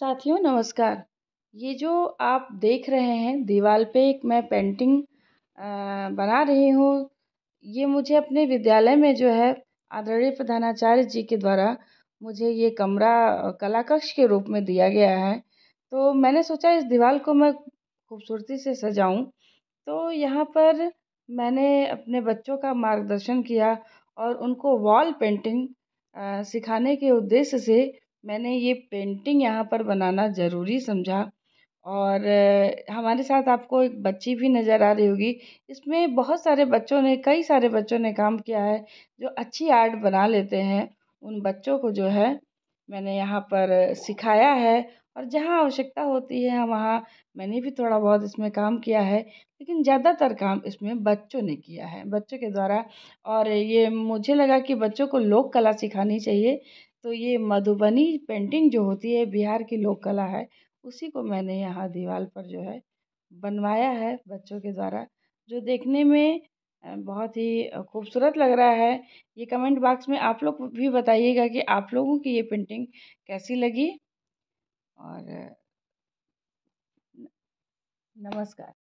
साथियों नमस्कार ये जो आप देख रहे हैं दीवाल पे एक मैं पेंटिंग बना रही हूँ ये मुझे अपने विद्यालय में जो है आदरणीय प्रधानाचार्य जी के द्वारा मुझे ये कमरा कला कक्ष के रूप में दिया गया है तो मैंने सोचा इस दीवार को मैं खूबसूरती से सजाऊं तो यहाँ पर मैंने अपने बच्चों का मार्गदर्शन किया और उनको वॉल पेंटिंग सिखाने के उद्देश्य से मैंने ये पेंटिंग यहाँ पर बनाना ज़रूरी समझा और हमारे साथ आपको एक बच्ची भी नज़र आ रही होगी इसमें बहुत सारे बच्चों ने कई सारे बच्चों ने काम किया है जो अच्छी आर्ट बना लेते हैं उन बच्चों को जो है मैंने यहाँ पर सिखाया है और जहाँ आवश्यकता होती है वहाँ मैंने भी थोड़ा बहुत इसमें काम किया है लेकिन ज़्यादातर काम इसमें बच्चों ने किया है बच्चों के द्वारा और ये मुझे लगा कि बच्चों को लोक कला सिखानी चाहिए तो ये मधुबनी पेंटिंग जो होती है बिहार की लोक कला है उसी को मैंने यहाँ दीवार पर जो है बनवाया है बच्चों के द्वारा जो देखने में बहुत ही खूबसूरत लग रहा है ये कमेंट बॉक्स में आप लोग भी बताइएगा कि आप लोगों की ये पेंटिंग कैसी लगी और नमस्कार